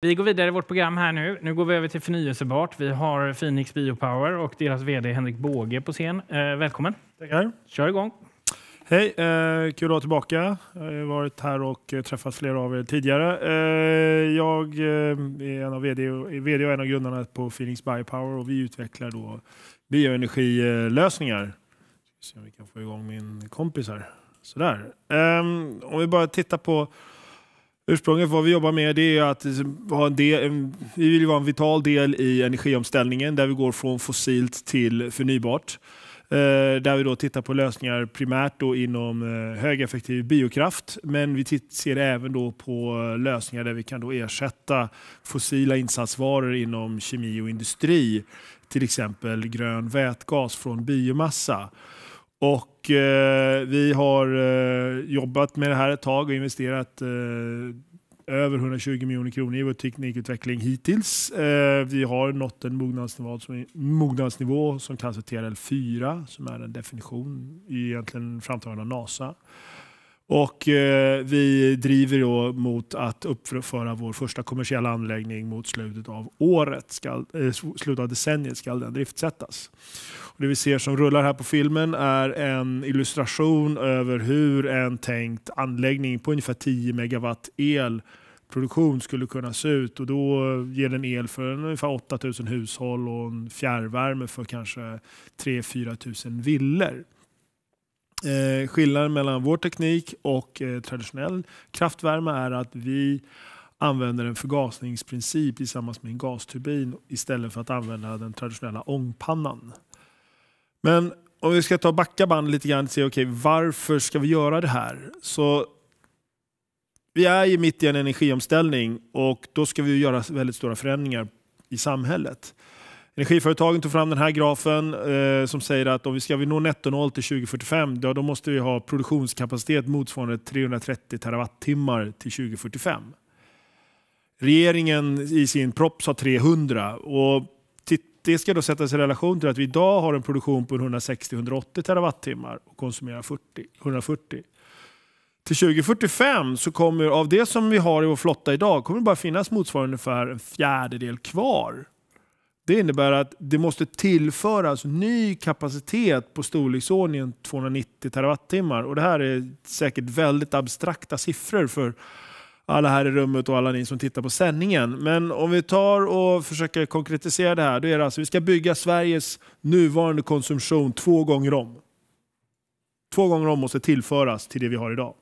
Vi går vidare i vårt program här nu. Nu går vi över till förnyelsebart. Vi har Phoenix Biopower och deras vd Henrik Båge på scen. Eh, välkommen! Tackar! Kör igång! Hej! Eh, kul att vara tillbaka. Jag har varit här och eh, träffat flera av er tidigare. Eh, jag eh, är en av vd, och, vd och en av grundarna på Phoenix Biopower och vi utvecklar då bioenergilösningar. Vi se om vi kan få igång min kompis här. Sådär. Ehm, om vi bara tittar på Ursprunget, vad vi jobbar med, det är att ha en del, en, vi vill vara en vital del i energiomställningen där vi går från fossilt till förnybart. Eh, där vi då tittar på lösningar primärt då inom eh, högeffektiv biokraft. Men vi ser även då på lösningar där vi kan då ersätta fossila insatsvaror inom kemi och industri. Till exempel grön vätgas från biomassa. Och eh, vi har eh, jobbat med det här ett tag och investerat eh, över 120 miljoner kronor i vår teknikutveckling hittills. Eh, vi har nått en mognadsnivå som, mognadsnivå som kallas för TRL4 som är en definition egentligen framtagen av NASA. Och eh, vi driver då mot att uppföra vår första kommersiella anläggning mot slutet av året, ska, eh, slutet av decenniet ska den driftsättas. Och det vi ser som rullar här på filmen är en illustration över hur en tänkt anläggning på ungefär 10 megawatt elproduktion skulle kunna se ut och då ger den el för ungefär 8000 hushåll och en fjärrvärme för kanske 3 4 000 villor. Eh, skillnaden mellan vår teknik och eh, traditionell kraftvärme är att vi använder en förgasningsprincip tillsammans med en gasturbin istället för att använda den traditionella ångpannan. Men om vi ska ta backa band lite grann och se okay, varför ska vi göra det här? Så vi är ju mitt i en energiomställning och då ska vi göra väldigt stora förändringar i samhället. Energiföretagen tog fram den här grafen eh, som säger att om vi ska vi nå netto noll till 2045 då, då måste vi ha produktionskapacitet motsvarande 330 terawattimmar till 2045. Regeringen i sin propp sa 300 och det ska då sättas i relation till att vi idag har en produktion på 160-180 terawattimmar och konsumerar 40, 140. Till 2045 så kommer av det som vi har i vår flotta idag kommer det bara finnas motsvarande ungefär en fjärdedel kvar. Det innebär att det måste tillföras ny kapacitet på storleksordningen 290 terawattimmar. Och det här är säkert väldigt abstrakta siffror för alla här i rummet och alla ni som tittar på sändningen. Men om vi tar och försöker konkretisera det här, då är det alltså vi ska bygga Sveriges nuvarande konsumtion två gånger om. Två gånger om måste tillföras till det vi har idag.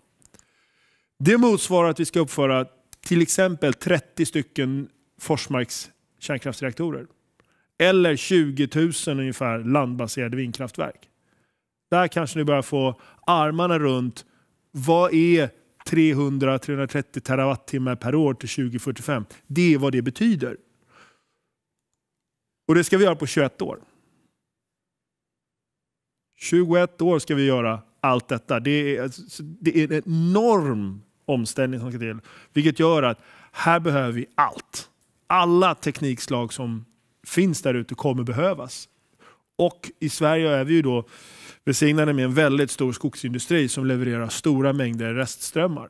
Det motsvarar att vi ska uppföra till exempel 30 stycken Forsmarks kärnkraftsreaktorer. Eller 20 000 ungefär landbaserade vindkraftverk. Där kanske ni börjar få armarna runt vad är 300-330 terawattimmar per år till 2045. Det är vad det betyder. Och det ska vi göra på 21 år. 21 år ska vi göra allt detta. Det är, alltså, det är en enorm omställning som ska till. Vilket gör att här behöver vi allt. Alla teknikslag som finns där ute kommer behövas. Och i Sverige är vi ju då besignade med en väldigt stor skogsindustri som levererar stora mängder restströmmar.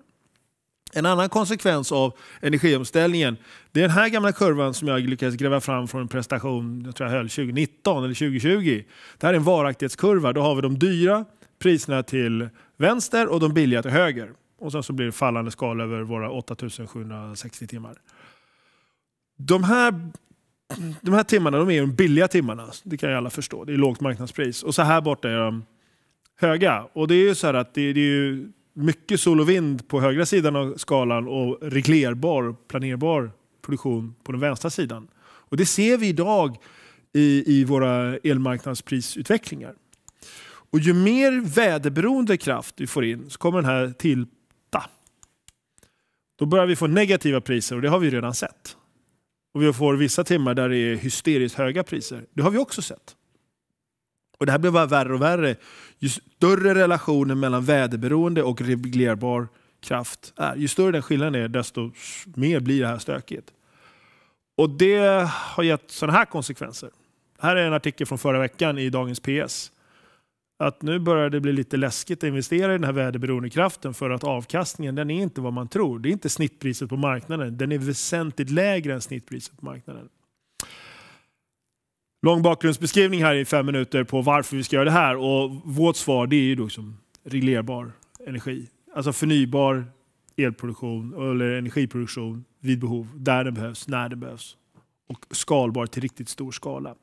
En annan konsekvens av energiomställningen det är den här gamla kurvan som jag lyckades gräva fram från en prestation jag tror jag höll 2019 eller 2020. Det här är en varaktighetskurva. Då har vi de dyra priserna till vänster och de billiga till höger. Och sen så blir det fallande skala över våra 8760 timmar. De här de här timmarna de är de billiga timmarna. Det kan ju alla förstå. Det är lågt marknadspris. Och så här borta är de höga. Och det är ju så att det, det, är ju mycket sol och vind på högra sidan av skalan och reglerbar, planerbar produktion på den vänstra sidan. Och det ser vi idag i, i våra elmarknadsprisutvecklingar. Och ju mer väderberoende kraft vi får in så kommer den här tilta. Då börjar vi få negativa priser och det har vi redan sett. Och vi får vissa timmar där det är hysteriskt höga priser. Det har vi också sett. Och Det här blir bara värre och värre ju större relationen mellan väderberoende och reglerbar kraft är. Ju större den skillnaden är, desto mer blir det här stökigt. Och det har gett sådana här konsekvenser. Här är en artikel från förra veckan i dagens PS att nu börjar det bli lite läskigt att investera i den här väderberoende kraften för att avkastningen den är inte vad man tror. Det är inte snittpriset på marknaden. Den är väsentligt lägre än snittpriset på marknaden. Lång bakgrundsbeskrivning här i fem minuter på varför vi ska göra det här och vårt svar det är ju då liksom reglerbar energi. Alltså förnybar elproduktion eller energiproduktion vid behov, där den behövs, när den behövs och skalbar till riktigt stor skala.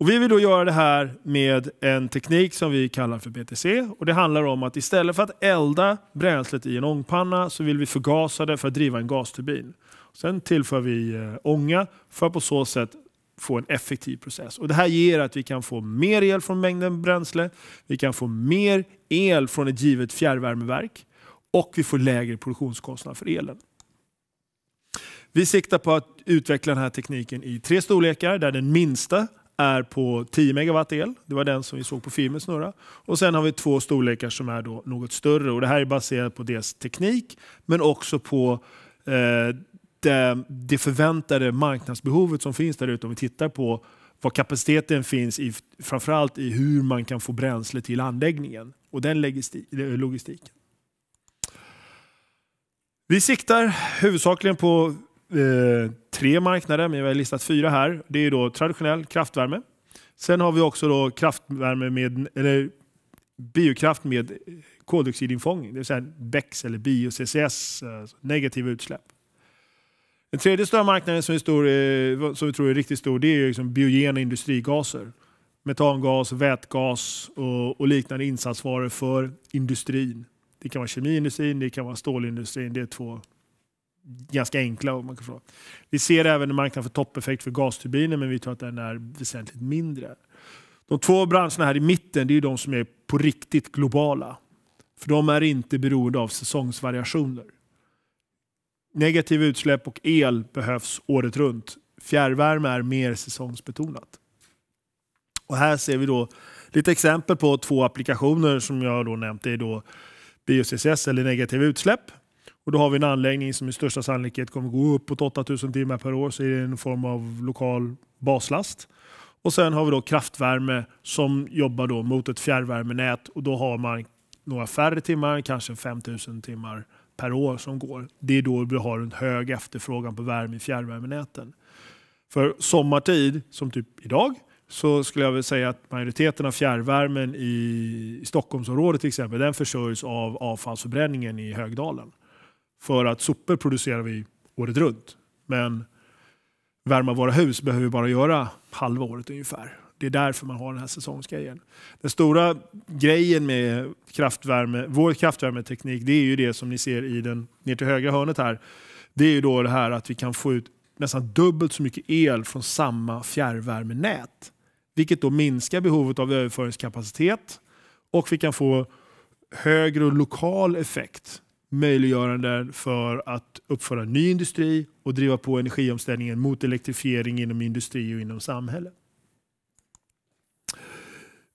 Och vi vill då göra det här med en teknik som vi kallar för BTC. Och det handlar om att istället för att elda bränslet i en ångpanna så vill vi förgasa det för att driva en gasturbin. Sen tillför vi eh, ånga för att på så sätt få en effektiv process. Och det här ger att vi kan få mer el från mängden bränsle, vi kan få mer el från ett givet fjärrvärmeverk och vi får lägre produktionskostnad för elen. Vi siktar på att utveckla den här tekniken i tre storlekar där den minsta är på 10 megawatt el. Det var den som vi såg på filmen snurra. Och sen har vi två storlekar som är då något större. Och det här är baserat på dels teknik men också på eh, det, det, förväntade marknadsbehovet som finns där ute. Om vi tittar på vad kapaciteten finns i, framförallt i hur man kan få bränsle till anläggningen och den logistiken. Vi siktar huvudsakligen på eh, tre marknader, men vi har listat fyra här. Det är då traditionell kraftvärme. Sen har vi också då kraftvärme med, eller biokraft med koldioxidinfångning, det vill säga BECCS eller bio-CCS, alltså negativa utsläpp. Den tredje stora marknaden som vi, stor, eh, som vi tror är riktigt stor det är liksom biogena industrigaser. Metangas, vätgas och, och, liknande insatsvaror för industrin. Det kan vara kemiindustrin, det kan vara stålindustrin. Det är två ganska enkla. Om man kan förstå. Vi ser även en marknad för toppeffekt för gasturbiner men vi tror att den är väsentligt mindre. De två branscherna här i mitten det är de som är på riktigt globala. För de är inte beroende av säsongsvariationer. Negativa utsläpp och el behövs året runt. Fjärrvärme är mer säsongsbetonat. Och här ser vi då lite exempel på två applikationer som jag då nämnt. Det är då bio-CCS eller negativa utsläpp och då har vi en anläggning som i största sannolikhet kommer gå uppåt 8000 timmar per år, så är det en form av lokal baslast. Och sen har vi då kraftvärme som jobbar då mot ett fjärrvärmenät och då har man några färre timmar, kanske 5000 timmar per år som går. Det är då vi har en hög efterfrågan på värme i fjärrvärmenäten. För sommartid, som typ idag, så skulle jag väl säga att majoriteten av fjärrvärmen i Stockholmsområdet till exempel, den försörjs av avfallsförbränningen i Högdalen. För att sopor producerar vi året runt. Men värma våra hus behöver vi bara göra halva året ungefär. Det är därför man har den här säsongsgrejen. Den stora grejen med kraftvärme, vår kraftvärmeteknik, det är ju det som ni ser i den ner till högra hörnet här. Det är ju då det här att vi kan få ut nästan dubbelt så mycket el från samma fjärrvärmenät. Vilket då minskar behovet av överföringskapacitet och vi kan få högre lokal effekt möjliggöranden för att uppföra ny industri och driva på energiomställningen mot elektrifiering inom industri och inom samhälle.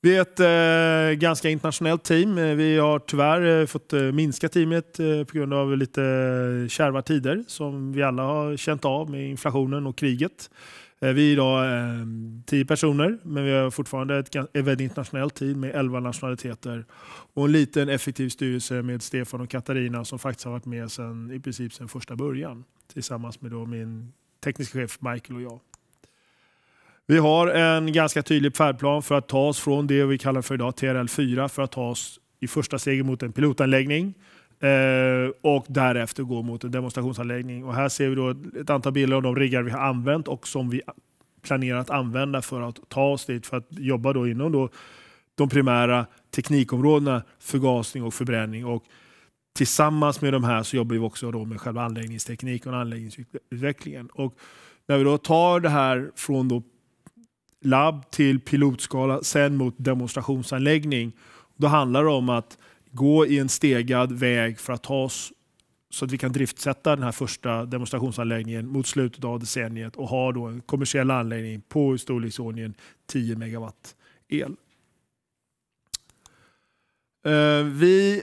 Vi är ett eh, ganska internationellt team. Eh, vi har tyvärr eh, fått eh, minska teamet eh, på grund av lite eh, kärva tider som vi alla har känt av med inflationen och kriget. Eh, vi är idag ehm, tio personer, men vi har fortfarande ett väldigt internationellt team med elva nationaliteter och en liten effektiv styrelse med Stefan och Katarina som faktiskt har varit med sedan, i princip sedan första början tillsammans med då min tekniska chef Michael och jag. Vi har en ganska tydlig färdplan för att ta oss från det vi kallar för idag TRL 4 för att ta oss i första steget mot en pilotanläggning Eh, och därefter gå mot en demonstrationsanläggning. Och här ser vi då ett, ett antal bilder av de riggar vi har använt och som vi planerar att använda för att ta oss dit för att jobba då inom då de primära teknikområdena förgasning och förbränning. Och tillsammans med de här så jobbar vi också då med själva anläggningstekniken och anläggningsutvecklingen. Och när vi då tar det här från då labb till pilotskala sen mot demonstrationsanläggning då handlar det om att gå i en stegad väg för att ta oss så att vi kan driftsätta den här första demonstrationsanläggningen mot slutet av decenniet och ha då en kommersiell anläggning på i storleksordningen 10 megawatt el. Eh, vi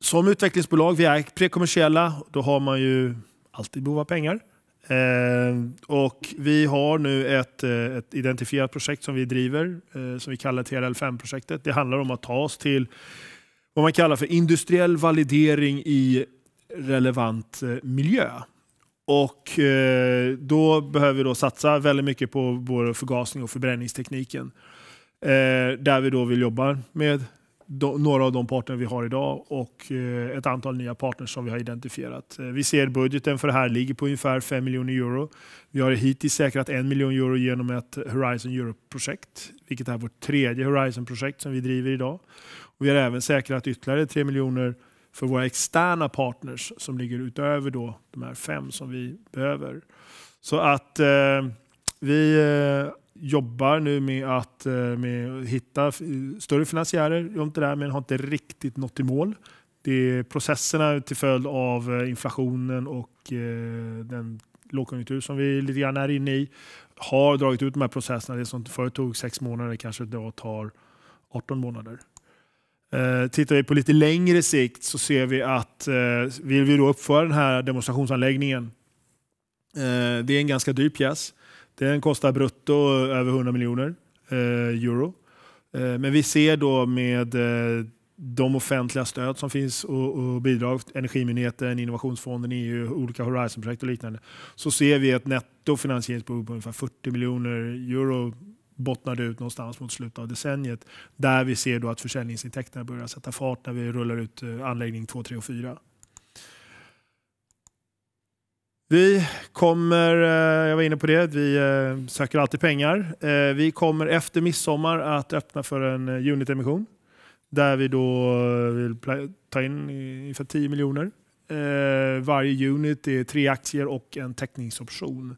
som utvecklingsbolag, vi är prekommersiella, då har man ju alltid behov av pengar. Eh, och vi har nu ett, eh, ett, identifierat projekt som vi driver eh, som vi kallar TRL5-projektet. Det handlar om att ta oss till vad man kallar för industriell validering i relevant miljö. Och då behöver vi då satsa väldigt mycket på vår förgasning och förbränningstekniken. Där vi då vill jobba med några av de partner vi har idag och eh, ett antal nya partners som vi har identifierat. Eh, vi ser budgeten för det här ligger på ungefär 5 miljoner euro. Vi har hittills säkrat 1 miljon euro genom ett Horizon Europe-projekt, vilket är vårt tredje Horizon-projekt som vi driver idag. Och vi har även säkrat ytterligare 3 miljoner för våra externa partners som ligger utöver då de här fem som vi behöver. Så att eh, vi eh, jobbar nu med att, eh, med att hitta större finansiärer runt det där men har inte riktigt nått i mål. Det är processerna till följd av eh, inflationen och eh, den lågkonjunktur som vi lite grann är inne i har dragit ut de här processerna. Det som förut tog sex månader kanske då tar 18 månader. tittar vi på lite längre sikt så ser vi att vill vi då uppföra den här demonstrationsanläggningen. det är en ganska dyr pjäs. Den kostar brutto över 100 miljoner eh, euro. Eh, men vi ser då med eh, de offentliga stöd som finns och, och bidrag, Energimyndigheten, Innovationsfonden, EU, olika Horizon-projekt och liknande, så ser vi ett nettofinansieringsbehov på ungefär 40 miljoner euro bottnade ut någonstans mot slutet av decenniet. Där vi ser då att försäljningsintäkterna börjar sätta fart när vi rullar ut anläggning 2, 3 och 4. Vi kommer, eh, jag var inne på det, vi eh, söker alltid pengar. Eh, vi kommer efter midsommar att öppna för en unitemission där vi då vill ta in ungefär 10 miljoner. Varje unit är tre aktier och en teckningsoption.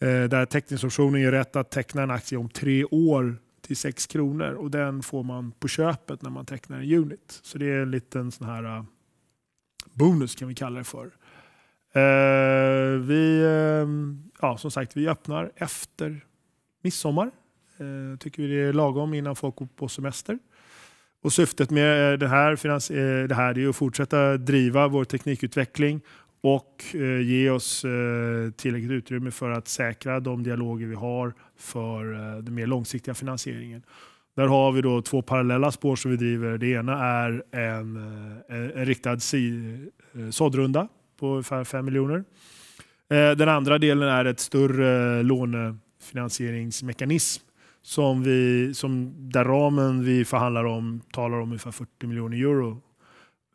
Där teckningsoptionen ger rätt att teckna en aktie om tre år till 6 kronor och den får man på köpet när man tecknar en unit. Så det är en liten sån här bonus kan vi kalla det för. Eh, vi, eh, ja, som sagt, vi öppnar efter midsommar. Eh, tycker vi det är lagom innan folk går på semester. Och syftet med eh, det här, finans, eh, det här är att fortsätta driva vår teknikutveckling och eh, ge oss tillräckligt utrymme för att säkra de dialoger vi har för den mer långsiktiga finansieringen. Där har vi då två parallella spår som vi driver. Det ena är en, en riktad såddrunda på ungefär 5 miljoner. Eh, den andra delen är ett större lånefinansieringsmekanism som vi, som där ramen vi förhandlar om talar om ungefär 40 miljoner euro.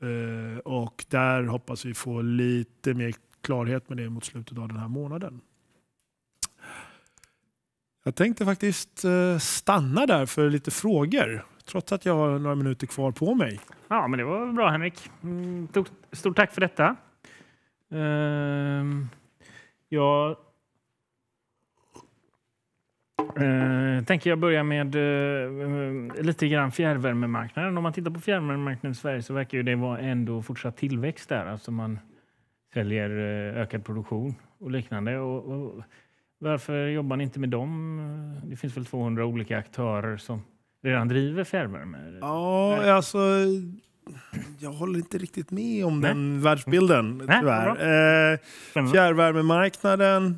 Eh, och där hoppas vi få lite mer klarhet med det mot slutet av den här månaden. Jag tänkte faktiskt eh, stanna där för lite frågor, trots att jag har några minuter kvar på mig. Ja, men det var bra Henrik. Mm, stort tack för detta. Uh, jag Uh, tänker jag börja med uh, lite grann fjärrvärmemarknaden. Om man tittar på fjärrvärmemarknaden i Sverige så verkar det vara ändå fortsatt tillväxt där. Alltså man säljer uh, ökad produktion och liknande. Och, och, varför jobbar ni inte med dem? Det finns väl 200 olika aktörer som redan driver fjärrvärme? Ja, alltså jag håller inte riktigt med om Nej. den världsbilden mm. tyvärr. Eh, fjärrvärmemarknaden,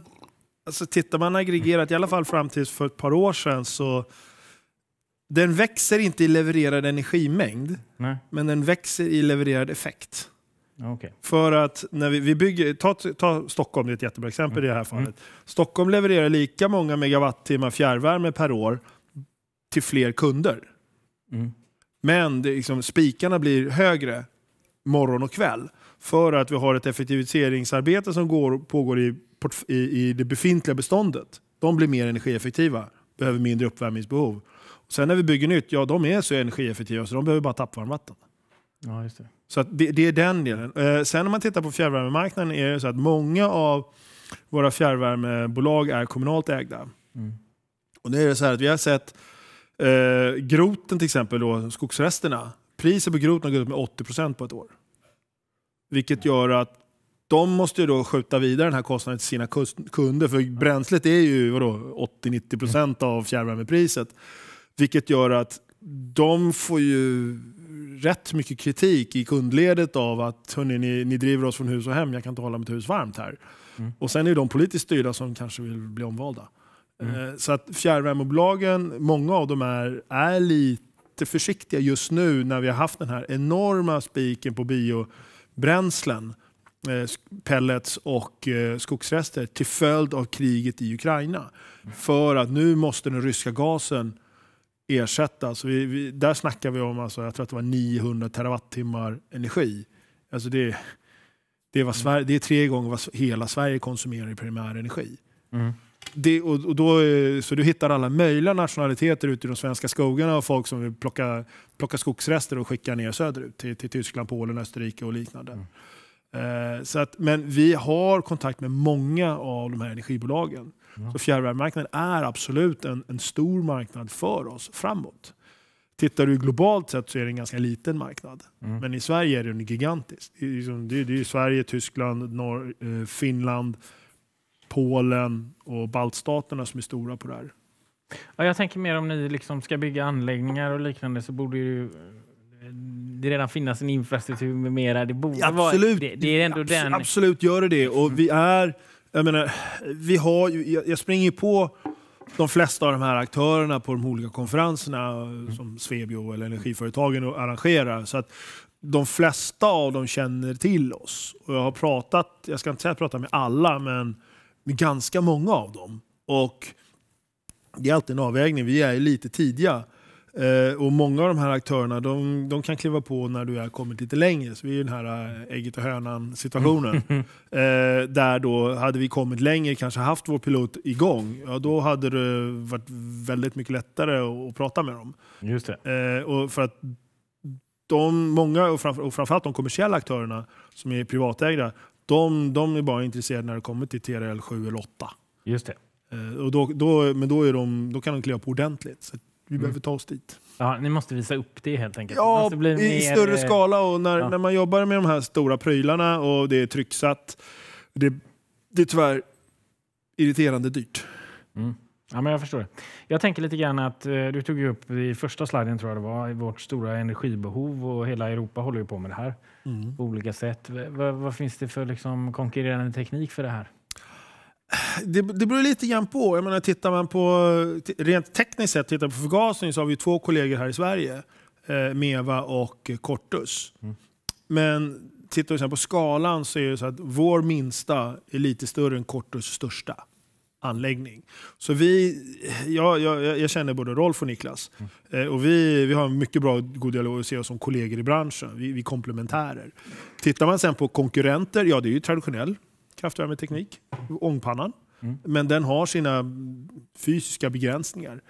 alltså tittar man aggregerat, i alla fall fram till för ett par år sedan, så den växer inte i levererad energimängd, Nej. men den växer i levererad effekt. Okay. För att när vi, vi bygger, ta, ta, Stockholm, det är ett jättebra exempel mm. i det här fallet. Mm. Stockholm levererar lika många megawattimmar fjärrvärme per år till fler kunder. Mm. Men det, liksom, spikarna blir högre morgon och kväll för att vi har ett effektiviseringsarbete som går, pågår i, i, i det befintliga beståndet. De blir mer energieffektiva, behöver mindre uppvärmningsbehov. Sen när vi bygger nytt, ja de är så energieffektiva så de behöver bara tappvarmvatten. Ja, just det. Så det, det, är den delen. Eh, sen när man tittar på fjärrvärmemarknaden är det så att många av våra fjärrvärmebolag är kommunalt ägda. Mm. Och det är så här att vi har sett Eh, groten till exempel, då, skogsresterna. Priset på groten har gått upp med 80 procent på ett år. Vilket gör att de måste ju då skjuta vidare den här kostnaden till sina kunder. För bränslet är ju 80-90 procent av fjärrvärmepriset. Vilket gör att de får ju rätt mycket kritik i kundledet av att hörni, ni, ni driver oss från hus och hem, jag kan inte hålla mitt hus varmt här. Mm. Och sen är de politiskt styrda som kanske vill bli omvalda. Mm. Eh, så att fjärrvärmebolagen, många av dem är, är lite försiktiga just nu när vi har haft den här enorma spiken på biobränslen, eh, pellets och eh, skogsrester till följd av kriget i Ukraina. Mm. För att nu måste den ryska gasen ersättas. Vi, vi, där snackar vi om alltså, jag tror att det var 900 terawattimmar energi. Alltså det, det, mm. Sverige, det är tre gånger vad hela Sverige konsumerar i primär energi. Mm det, och, och, då, eh, så du hittar alla möjliga nationaliteter ute i de svenska skogarna och folk som vill plocka, plocka skogsrester och skicka ner söderut till, till Tyskland, Polen, Österrike och liknande. Mm. Eh, så att, men vi har kontakt med många av de här energibolagen. Mm. Så fjärrvärmemarknaden är absolut en, en, stor marknad för oss framåt. Tittar du globalt sett så är det en ganska liten marknad. Mm. Men i Sverige är den gigantisk. Det är, det är Sverige, Tyskland, norr, eh, Finland, Polen och baltstaterna som är stora på det här. Ja, jag tänker mer om ni liksom ska bygga anläggningar och liknande så borde ju eh, det redan finnas en infrastruktur med mera. Det borde absolut. Vara, det, det, är ändå absolut, den... absolut gör det det. Och vi är, jag menar, vi har jag, jag springer på de flesta av de här aktörerna på de olika konferenserna som Svebio eller energiföretagen arrangerar. Så att de flesta av dem känner till oss. Och jag har pratat, jag ska inte säga att jag pratar med alla, men med ganska många av dem. Och det är alltid en avvägning. Vi är lite tidiga. Eh, och Många av de här aktörerna de, de kan kliva på när du har kommit lite längre. Så vi är i den här eh, ägget och hönan situationen. Mm. eh, där då hade vi kommit längre, kanske haft vår pilot igång, ja, då hade det varit väldigt mycket lättare att, att prata med dem. Just det. Eh, och för att de många, och, framför, och framförallt de kommersiella aktörerna som är privatägda, de, de är bara intresserade när det kommer till TRL 7 eller 8. Just det. Eh, och då, då, men då, är de, då kan de kliva på ordentligt. Så vi mm. behöver ta oss dit. Ja, ni måste visa upp det helt enkelt. Ja, i mer... större eh, skala. Och när, ja. när man jobbar med de här stora prylarna och det är trycksatt. Det, det är tyvärr irriterande dyrt. Mm. Ja, men jag förstår. Jag tänker lite grann att eh, du tog upp i första sliden tror jag det var, vårt stora energibehov och hela Europa håller ju på med det här mm. på olika sätt. Vad, vad finns det för liksom konkurrerande teknik för det här? Det, det beror lite grann på. Jag menar, tittar man på, rent tekniskt sett, tittar på förgasning så har vi två kollegor här i Sverige. Eh, Meva och Cortus. Mm. Men tittar vi på skalan så är det så att vår minsta är lite större än Cortus största anläggning. Så vi, jag, jag, jag känner både Rolf och Niklas. Mm. Eh, och vi, vi har en mycket bra god dialog och ser oss som kollegor i branschen. Vi, vi komplementärer. Tittar man sen på konkurrenter, ja det är ju traditionell kraftvärmeteknik, ångpannan. Mm. Men den har sina fysiska begränsningar.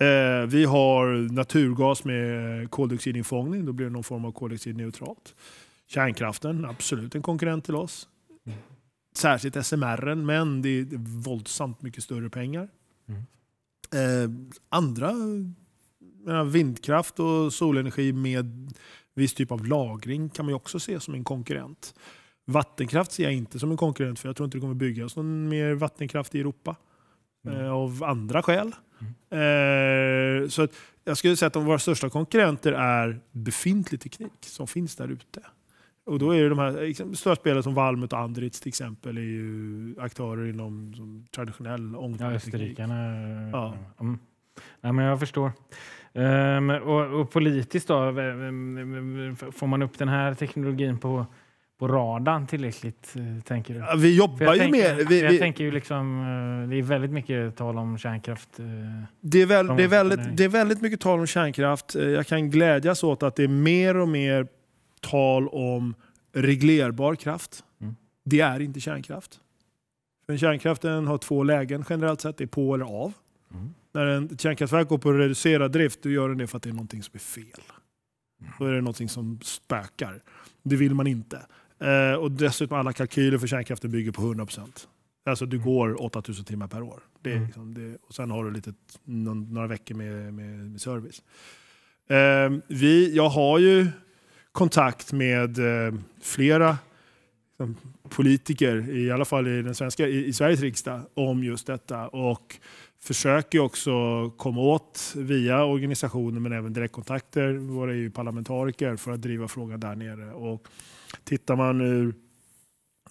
Eh, vi har naturgas med koldioxidinfångning, då blir det någon form av koldioxidneutralt. Kärnkraften, absolut en konkurrent till oss. Mm. Särskilt SMR, men det är våldsamt mycket större pengar. Mm. Eh, andra, vindkraft och solenergi med viss typ av lagring kan man också se som en konkurrent. Vattenkraft ser jag inte som en konkurrent för jag tror inte det kommer byggas någon mer vattenkraft i Europa. Mm. Eh, av andra skäl. Mm. Eh, så jag skulle säga att de våra största konkurrenter är befintlig teknik som finns där ute. Och då är det de här liksom, stora spelare som Valmet och Andritz till exempel är ju aktörer inom traditionell ångteknik. Ja, österrikarna. Ja. Mm. Nej, men jag förstår. Um, och, och, politiskt då, får man upp den här teknologin på på radarn tillräckligt, eh, tänker du? Ja, vi jobbar ju med... Vi, jag tänker ju liksom, eh, det är väldigt mycket tal om kärnkraft. Eh, det är, väl, det, är väldigt, det är väldigt mycket tal om kärnkraft. Jag kan glädjas åt att det är mer och mer tal om reglerbar kraft. Mm. Det är inte kärnkraft. För kärnkraften har två lägen generellt sett, det är på eller av. Mm. När en, ett kärnkraftverk går på reducerad drift, då gör den det för att det är någonting som är fel. Mm. Då är det någonting som spökar. Det vill man inte. Eh, och dessutom alla kalkyler för kärnkraften bygger på 100 procent. Alltså du mm. går 8000 timmar per år. Det är mm. liksom det, och sen har du lite, några veckor med, med, med service. Eh, vi, jag har ju kontakt med eh, flera liksom, politiker, i alla fall i, den svenska, i, Sveriges riksdag, om just detta. Och försöker också komma åt via organisationer men även direktkontakter våra EU-parlamentariker för att driva frågan där nere. Och tittar man ur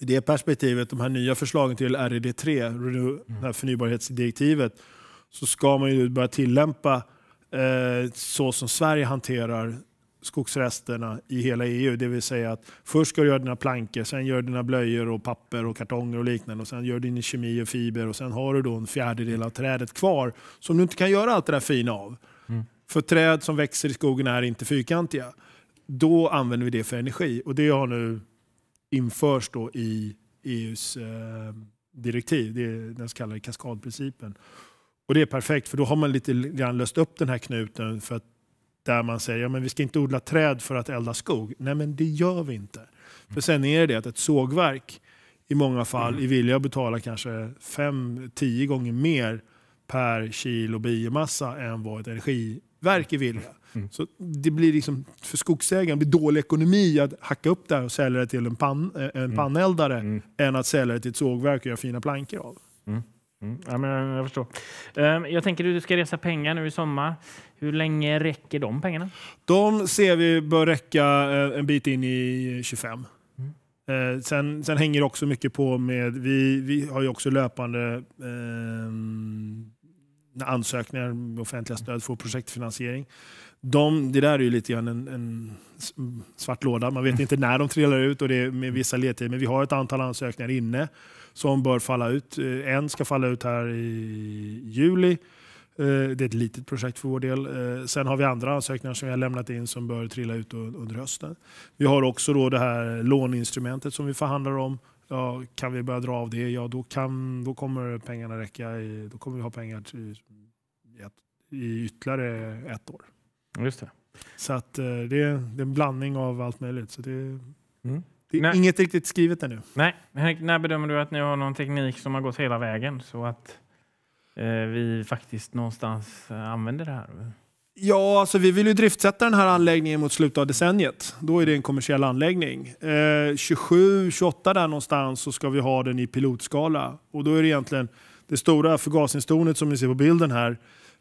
i det perspektivet, de här nya förslagen till RED3, mm. det här förnybarhetsdirektivet, så ska man ju börja tillämpa eh, så som Sverige hanterar skogsresterna i hela EU. Det vill säga att först ska du göra dina plankor, sen gör du dina blöjor och papper och kartonger och liknande och sen gör du din kemi och fiber och sen har du då en fjärdedel av trädet kvar som du inte kan göra allt det där fina av. Mm. För träd som växer i skogen är inte fyrkantiga. Då använder vi det för energi och det har nu införs då i EUs eh, direktiv, det är den så kallade kaskadprincipen. Och Det är perfekt för då har man lite grann löst upp den här knuten för att där man säger ja, men vi ska inte odla träd för att elda skog. Nej, men det gör vi inte. För sen är det att ett sågverk i många fall mm. är villiga att betala kanske 5-10 gånger mer per kilo biomassa än vad ett energiverk är villiga. Mm. mm. Så det blir liksom, för skogsägaren blir dålig ekonomi att hacka upp det och sälja det till en, pan, eh, en mm. panneldare mm. än att sälja det till ett sågverk och göra fina plankor av. Mm. Mm, ja, men eh, jag förstår. Ehm, jag tänker att du ska resa pengar nu i sommar. Hur länge räcker de pengarna? De ser vi bör räcka eh, en bit in i 25. Mm. Eh, sen, sen hänger det också mycket på med... Vi, vi har ju också löpande eh, ansökningar med offentliga mm. stöd för projektfinansiering. De, det där är ju lite grann en, en svart låda. Man vet mm. inte när de trillar ut och det är med mm. vissa ledtider. Men vi har ett antal ansökningar inne som bör falla ut. Eh, en ska falla ut här i juli. Eh, det är ett litet projekt för vår del. Eh, sen har vi andra ansökningar som vi har lämnat in som bör trilla ut under hösten. Vi har också då det här låneinstrumentet som vi förhandlar om. Ja, kan vi börja dra av det? Ja, då, kan, då kommer pengarna räcka. I, då kommer vi ha pengar till, i ytterligare ett år. Just det. Så att det, det är en blandning av allt möjligt. Så det, mm. Det är nej. inget riktigt skrivet ännu. Nej. När bedömer du att ni har någon teknik som har gått hela vägen så att eh, vi faktiskt någonstans eh, använder det här? Ja, alltså vi vill ju driftsätta den här anläggningen mot slutet av decenniet. Då är det en kommersiell anläggning. Eh, 27, 28 där någonstans så ska vi ha den i pilotskala. Och då är det egentligen det stora förgasningstornet som ni ser på bilden här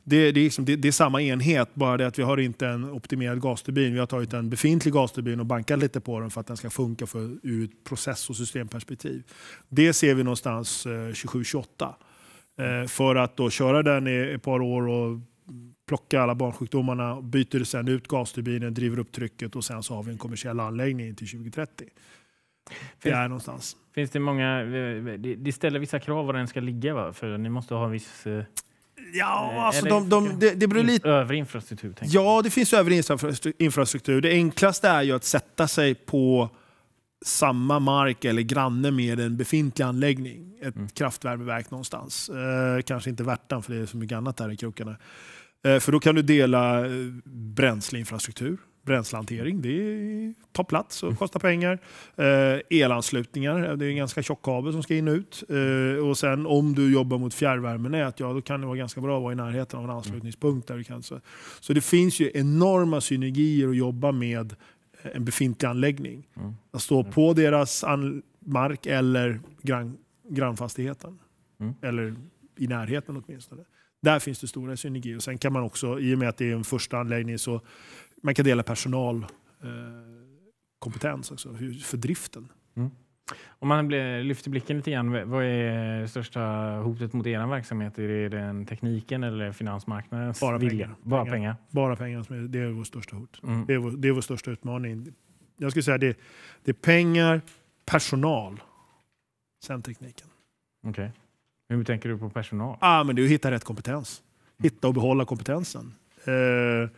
det, det, är liksom, det, det, är samma enhet, bara det att vi har inte en optimerad gasturbin. Vi har tagit en befintlig gasturbin och bankat lite på den för att den ska funka för, ur ett process och systemperspektiv. Det ser vi någonstans eh, 27-28. Eh, för att då köra den i ett par år och plocka alla barnsjukdomarna, byter sen ut gasturbinen, driver upp trycket och sen så har vi en kommersiell anläggning till 2030. Det är någonstans. Finns det många, eh, det ställer vissa krav var den ska ligga va? För ni måste ha en viss... Eh, Ja, eh, alltså Eller, de, de, det, beror lite... Övrig infrastruktur? Ja, det finns övrig infrastruktur. Det enklaste är ju att sätta sig på samma mark eller granne med en befintlig anläggning. Ett mm. kraftvärmeverk någonstans. Eh, kanske inte Värtan för det är så mycket annat där i krokarna. Eh, för då kan du dela eh, bränsleinfrastruktur bränslehantering, det tar plats och kostar pengar. Eh, elanslutningar, det är en ganska tjock kabel som ska in och ut. Eh, och sen om du jobbar mot fjärrvärmenät, ja då kan det vara ganska bra att vara i närheten av en anslutningspunkt. Där du kan, så. så det finns ju enorma synergier att jobba med eh, en befintlig anläggning. Mm. Att stå mm. på deras mark eller grann, grannfastigheten. Mm. Eller i närheten åtminstone. Där finns det stora synergier. sen kan man också, i och med att det är en första anläggning, så man kan dela personalkompetens eh, också, för driften. Mm. Om man lyfter blicken lite grann, vad är det största hotet mot er verksamhet? Är det den tekniken eller finansmarknadens Bara vilja? Pengar. Bara pengar. Bara pengar, som är, det är vårt största hot. Mm. Det, är vår, det är vår största utmaning. Jag skulle säga det, det är pengar, personal, sen tekniken. Okej. Okay. Hur tänker du på personal? Ah, men att hitta rätt kompetens. Hitta och behålla kompetensen. Eh,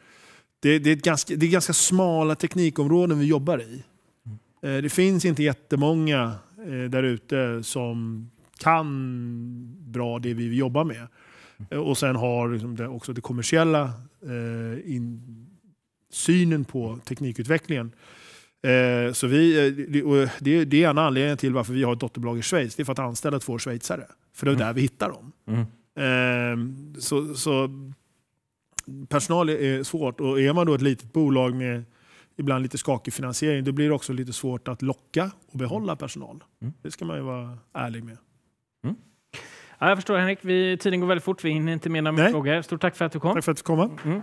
det, det, är ganska, det är ganska smala teknikområden vi jobbar i. Mm. Eh, det finns inte jättemånga eh, där ute som kan bra det vi jobbar med. Mm. Och sen har liksom det, också det kommersiella eh, in, synen på teknikutvecklingen. Eh, så vi, eh, det, det, är en anledning till varför vi har ett dotterbolag i Schweiz. Det är för att anställa två schweizare. För det är mm. där vi hittar dem. Mm. Eh, så, så personal är svårt och är man då ett litet bolag med ibland lite skakig finansiering, då blir det också lite svårt att locka och behålla mm. personal. Mm. Det ska man ju vara ärlig med. Mm. Ja, jag förstår Henrik, vi, tiden går väldigt fort. Vi hinner inte med några frågor. Stort tack för att du kom. Tack för att du kom. Mm. mm.